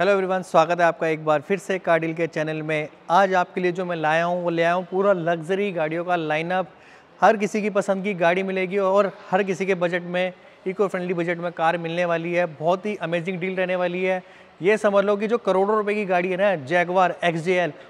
hello everyone स्वागत है आपका एक बार फिर से कार्डिल के चैनल में आज आपके लिए जो मैं लाया हूँ वो ले आया हूँ पूरा लग्जरी गाड़ियों का लाइनअप हर किसी की पसंद की गाड़ी मिलेगी और हर किसी के बजट में इको फ्रेंडली बजट में कार मिलने वाली है बहुत ही अमेजिंग डील रहने वाली है ये समझ लो कि जो करोड़ों रुपए की गाड़ी है ना जैगवार एक्स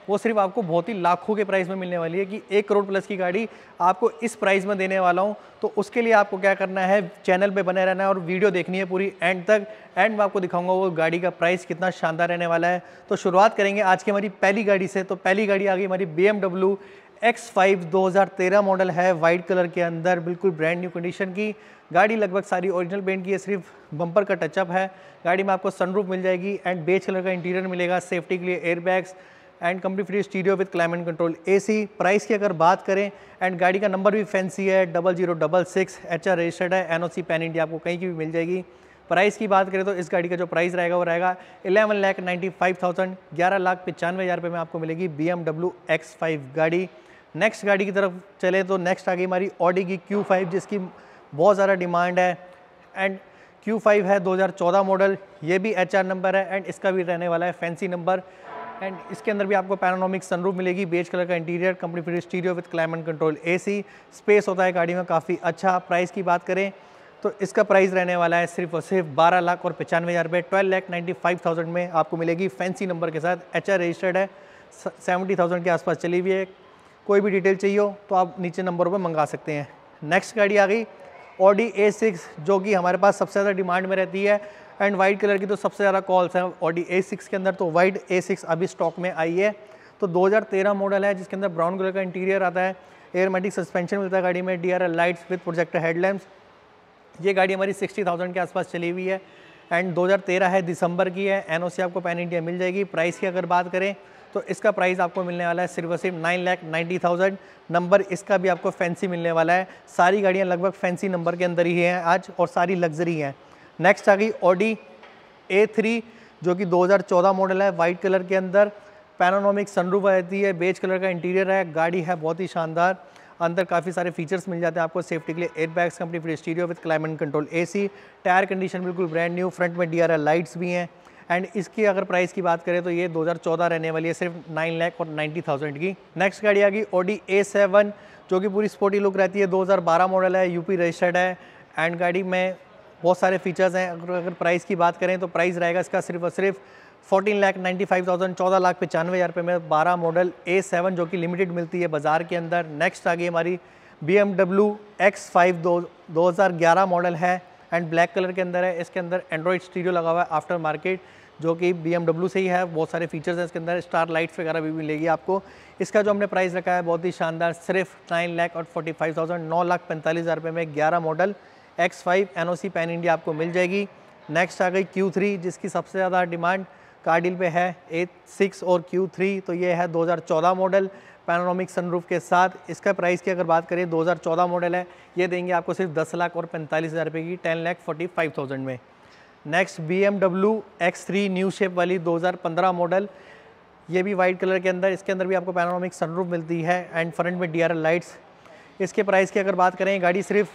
वो सिर्फ आपको बहुत ही लाखों के प्राइस में मिलने वाली है कि एक करोड़ प्लस की गाड़ी आपको इस प्राइस में देने वाला हूँ तो उसके लिए आपको क्या करना है चैनल पर बने रहना है और वीडियो देखनी है पूरी एंड तक एंड में आपको दिखाऊंगा वो गाड़ी का प्राइस कितना शानदार रहने वाला है तो शुरुआत करेंगे आज की हमारी पहली गाड़ी से तो पहली गाड़ी आ गई हमारी बी X5 2013 मॉडल है वाइट कलर के अंदर बिल्कुल ब्रांड न्यू कंडीशन की गाड़ी लगभग सारी ओरिजिनल पेंट की है सिर्फ बम्पर का टचअप है गाड़ी में आपको सनरूफ मिल जाएगी एंड बेच कलर का इंटीरियर मिलेगा सेफ्टी के लिए airbags and company free stereo with climate control AC price की अगर बात करें एंड गाड़ी का नंबर भी फैंसी है double zero double six H R registered है एन सी पैन इंडिया आपको कहीं की भी मिल जाएगी प्राइस की बात करें तो इस गाड़ी का जो प्राइस रहेगा वो रहेगा eleven lakh ninety five thousand ग्यारह लाख पचानवे हज़ार रुपये में आपको मिलेगी B M W X five गाड़ी नेक्स्ट गाड़ी की तरफ चले तो नेक्स्ट आ गई हमारी ऑडी की क्यू फाइव जिसकी बहुत ज़्यादा डिमांड है एंड क्यू फाइव है 2014 मॉडल ये भी एच आर नंबर है एंड इसका भी रहने वाला है फैंसी नंबर एंड इसके अंदर भी आपको पैरानोमिक सनरूफ मिलेगी बेज कलर का इंटीरियर कंपनी फिर stereo with climate control AC space होता है गाड़ी में काफ़ी अच्छा प्राइस की बात करें तो इसका प्राइस रहने वाला है सिर्फ और सिर्फ बारह लाख और पचानवे हज़ार रुपये twelve lakh ninety five thousand में आपको मिलेगी फैंसी नंबर के साथ एच रजिस्टर्ड है सेवेंटी थाउजेंड के आसपास चली हुई है कोई भी डिटेल चाहिए हो तो आप नीचे नंबरों पर मंगा सकते हैं नेक्स्ट गाड़ी आ गई ऑडी ए सिक्स जो कि हमारे पास सबसे ज़्यादा डिमांड में रहती है एंड वाइट कलर की तो सबसे ज़्यादा कॉल्स हैं ऑडी ए सिक्स के अंदर तो वाइट ए सिक्स अभी स्टॉक में आई है तो 2013 मॉडल है जिसके अंदर ब्राउन कलर का इंटीरियर आता है एयरमेटिक सस्पेंशन मिलता है गाड़ी में D R lights with projector headlamps ये गाड़ी हमारी थाउजेंड के आसपास चली हुई है एंड तेरह है दिसंबर की है सी आपको पैन इंडिया मिल जाएगी प्राइस की अगर बात करें तो इसका प्राइस आपको मिलने वाला है सिर्फ सिर्फ nine lakh ninety thousand number इसका भी आपको फैंसी मिलने वाला है सारी गाड़ियाँ लगभग फैंसी नंबर के अंदर ही हैं आज और सारी लग्जरी हैं नेक्स्ट आ गई ऑडी ए थ्री जो कि 2014 मॉडल है वाइट कलर के अंदर पैनोनॉमिक सनरूफ रहती है बेज कलर का इंटीरियर है गाड़ी है बहुत ही शानदार अंदर काफ़ी सारे फीचर्स मिल जाते हैं आपको सेफ्टी के लिए एयर बैग्स कंपनी फिर stereo with climate control AC tyre condition बिल्कुल ब्रांड न्यू फ्रंट में डी लाइट्स भी हैं एंड इसकी अगर प्राइस की बात करें तो ये 2014 रहने वाली है सिर्फ 9 लाख और 90,000 की नेक्स्ट गाड़ी आ गई ओडी ए सेवन जो कि पूरी स्पोर्टी लुक रहती है 2012 मॉडल है यूपी रजिस्टर्ड है एंड गाड़ी में बहुत सारे फीचर्स हैं अगर अगर प्राइस की बात करें तो प्राइस रहेगा इसका सिर्फ और सिर्फ fourteen lakh ninety five thousand चौदह लाख पचानवे हज़ार रुपये में बारह मॉडल ए सेवन जो कि लिमिटेड मिलती है बाज़ार के अंदर नेक्स्ट आ गई हमारी B M W X five दो दो हज़ार ग्यारह मॉडल है एंड ब्लैक कलर के अंदर है इसके अंदर एंड्रॉयड स्टीडियो लगा हुआ है आफ्टर मार्केट जो कि बी से ही है बहुत सारे फीचर्स हैं इसके अंदर स्टार लाइट्स वगैरह भी मिलेगी आपको इसका जो हमने प्राइस रखा है बहुत ही शानदार सिर्फ नाइन लाख और फोर्टी फाइव थाउजेंड नौ लाख पैंतालीस हज़ार रुपये में ग्यारह model X five N pan India आपको मिल जाएगी नेक्स्ट आ गई क्यू थ्री जिसकी सबसे ज़्यादा डिमांड कार्डिल पे है एट सिक्स और क्यू थ्री तो ये है 2014 मॉडल पैनोरामिक सनरूफ के साथ इसका प्राइस की अगर बात करें 2014 मॉडल है ये देंगे आपको सिर्फ 10 लाख और पैंतालीस हज़ार रुपये की 10 लाख 45,000 में next B M W X three new shape वाली 2015 मॉडल ये भी वाइट कलर के अंदर इसके अंदर भी आपको पैनोरामिक सनरूफ मिलती है एंड फ्रंट में डी आर लाइट्स इसके प्राइस की अगर बात करें गाड़ी सिर्फ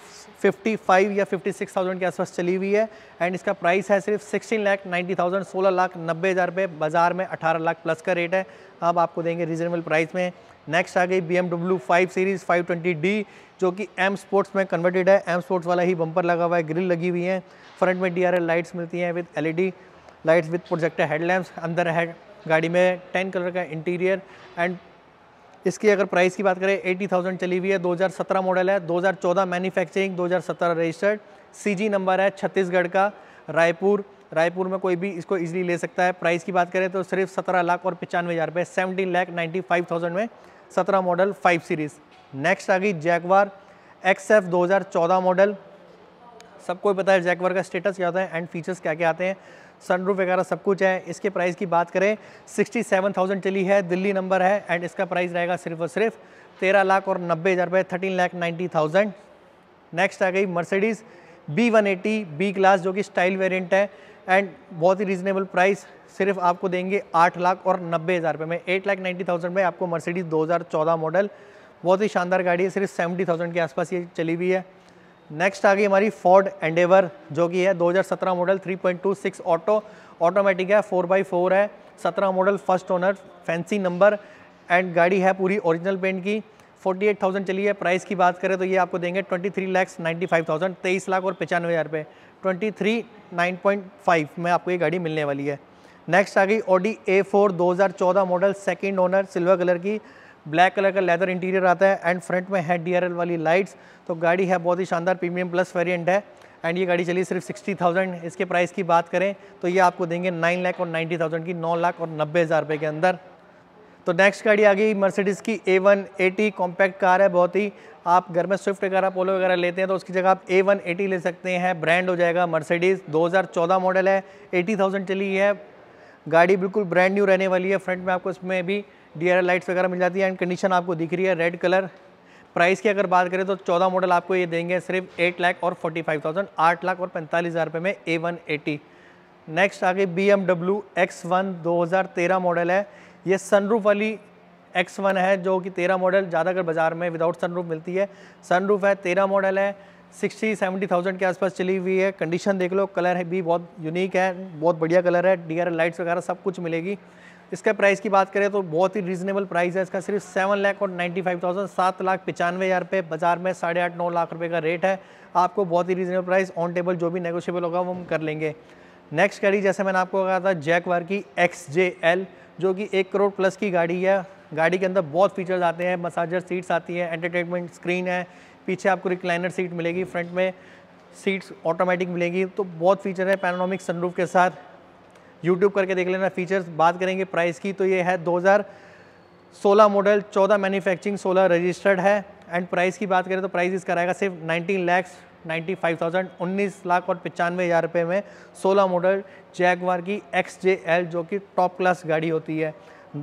55 या 56,000 के आसपास चली हुई है एंड इसका प्राइस है सिर्फ 16 लाख 90,000 16 लाख नब्बे हज़ार रुपये बाज़ार में 18 लाख प्लस का रेट है अब आपको देंगे रीजनेबल प्राइस में नेक्स्ट आ गई B M W five series five twenty D जो कि एम स्पोर्ट्स में कन्वर्टेड है एम स्पोर्ट्स वाला ही बम्पर लगा हुआ है ग्रिल लगी हुई है फ्रंट में डी आर एल लाइट्स मिलती हैं with L E D lights with projector headlamps अंदर है गाड़ी में टेन कलर का इंटीरियर एंड इसकी अगर प्राइस की बात करें एट्टी थाउजेंड चली हुई है 2017 मॉडल है 2014 मैन्युफैक्चरिंग 2017 रजिस्टर्ड सीजी नंबर है छत्तीसगढ़ का रायपुर रायपुर में कोई भी इसको इजीली ले सकता है प्राइस की बात करें तो सिर्फ सत्रह लाख और पचानवे हज़ार रुपये seventeen lakh ninety five thousand में सत्रह मॉडल फाइव सीरीज़ नेक्स्ट आ गई जैकवार एक्स एफ दो हज़ार चौदह मॉडल सबको पता है जैकवार का स्टेटस क्या होता है एंड फीचर्स क्या क्या आते हैं सनरूफ वगैरह सब कुछ है इसके प्राइस की बात करें सिक्सटी सेवन थाउजेंड चली है दिल्ली नंबर है एंड इसका प्राइस रहेगा सिर्फ और सिर्फ तेरह लाख और नब्बे हज़ार रुपये thirteen lakh ninety thousand next आ गई Mercedes B one eighty B class जो कि स्टाइल वेरियंट है एंड बहुत ही रीजनेबल प्राइस सिर्फ आपको देंगे आठ लाख और नब्बे हज़ार रुपये में एट लाख नाइन्टी थाउजेंड में आपको मर्सिडीज़ दो हज़ार चौदह मॉडल बहुत ही शानदार गाड़ी है सिर्फ सेवेंटी थाउजेंड के आसपास ये चली हुई है नेक्स्ट आ गई हमारी फोर्ड एंडेवर जो कि है 2017 मॉडल 3.26 ऑटो ऑटोमेटिक है बाई फोर है 17 model first owner fancy number and गाड़ी है पूरी ओरिजिनल पेंट की 48,000 चली है प्राइस की बात करें तो ये आपको देंगे 23 लैक्स नाइन्टी तेईस लाख और पचानवे हज़ार रुपये twenty three nine point five में आपको ये गाड़ी मिलने वाली है नेक्स्ट आ गई ओडी ए फोर दो हज़ार चौदह model second owner silver colour की ब्लैक कलर का लेदर इंटीरियर आता है एंड फ्रंट में है डी वाली लाइट्स तो गाड़ी है बहुत ही शानदार प्रीमियम प्लस वेरियंट है एंड ये गाड़ी चली सिर्फ सिक्सटी थाउजेंड इसके प्राइस की बात करें तो ये आपको देंगे नाइन लाख और नाइन्टी थाउजेंड की नौ लाख और नब्बे हज़ार रुपये के अंदर तो नेक्स्ट गाड़ी आ गई मर्सिडीज़ की A one eighty compact car है बहुत ही आप घर में स्विफ्ट वगैरह पोलो वगैरह लेते हैं तो उसकी जगह आप ए वन एटी ले सकते हैं ब्रांड हो जाएगा मर्सिडीज़ चौदह मॉडल है थाउजेंड चली है गाड़ी बिल्कुल ब्रांड न्यू रहने वाली है फ्रंट में आपको इसमें भी डी लाइट्स वगैरह मिल जाती है एंड कंडीशन आपको दिख रही है रेड कलर प्राइस की अगर बात करें तो चौदह मॉडल आपको ये देंगे सिर्फ एट लाख और फोर्टी फाइव थाउजेंड आठ लाख और पैंतालीस हज़ार रुपये में ए वन एटी नेक्स्ट आगे B M W X one दो हज़ार तेरह मॉडल है ये सनरूफ वाली एक्स वन है जो कि तेरह मॉडल ज़्यादातर बाज़ार में विदाउट सनरूफ मिलती है सनरूफ है तेरह मॉडल है सिक्सटी सेवेंटी थाउजेंड के आसपास चली हुई है कंडीशन देख लो कलर है भी बहुत यूनिक है बहुत बढ़िया कलर है डी आर लाइट्स वगैरह सब कुछ मिलेगी इसका प्राइस की बात करें तो बहुत ही रीजनेबल प्राइस है इसका सिर्फ सेवन लाख और नाइन्टी फाइव थाउजेंड सात लाख पचानवे हज़ार रुपये बाजार में साढ़े आठ नौ लाख रुपये का रेट है आपको बहुत ही रीजनेबल प्राइस ऑन टेबल जो भी नेगोशियबल होगा वो हम कर लेंगे नेक्स्ट गाड़ी जैसे मैंने आपको कहा था वार की एक्स जे एल जो कि एक करोड़ प्लस की गाड़ी है गाड़ी के अंदर बहुत फीचर्स आते हैं मसाजर सीट्स आती है एंटरटेनमेंट स्क्रीन है पीछे आपको रिक्लाइनर सीट मिलेगी फ्रंट में सीट्स ऑटोमेटिक मिलेगी तो बहुत फीचर है पैनोनॉमिक सनरूफ के साथ यूट्यूब करके देख लेना फीचर्स बात करेंगे प्राइस की तो ये है 2016 मॉडल 14 मैन्युफैक्चरिंग 16 रजिस्टर्ड है एंड प्राइस की बात करें तो प्राइस इसका रहेगा सिर्फ 19 लैक्स 95,000 उन्नीस लाख और पचानवे हज़ार रुपये में 16 मॉडल जैगवार की एक्स जे एल जो कि टॉप क्लास गाड़ी होती है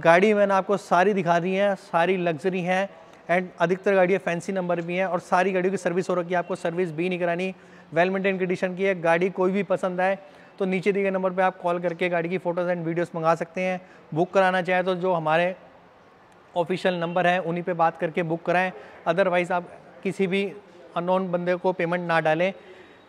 गाड़ी मैंने आपको सारी दिखा दी है सारी लग्जरी हैं एंड अधिकतर गाड़ियाँ फैंसी नंबर भी हैं और सारी गाड़ियों की सर्विस हो रखी है आपको सर्विस भी नहीं करानी वेल मेंटेन कंडीशन की है गाड़ी कोई भी पसंद आए तो नीचे दिए गए नंबर पर आप कॉल करके गाड़ी की फ़ोटोज़ एंड वीडियोज़ मंगा सकते हैं बुक कराना चाहें तो जो हमारे ऑफिशियल नंबर हैं उन्हीं पर बात करके बुक कराएँ अदरवाइज़ आप किसी भी अनोन बंदे को पेमेंट ना डालें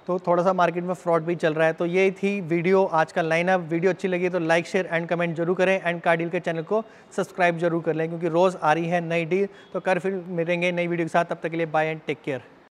तो थोड़ा सा मार्केट में फ्रॉड भी चल रहा है तो ये थी वीडियो आज का लाइनअप वीडियो अच्छी लगी तो लाइक शेयर एंड कमेंट जरूर करें एंड डील के चैनल को सब्सक्राइब जरूर कर लें क्योंकि रोज़ आ रही है नई डील तो कर फिर मिलेंगे नई वीडियो के साथ तब तक के लिए बाय एंड टेक केयर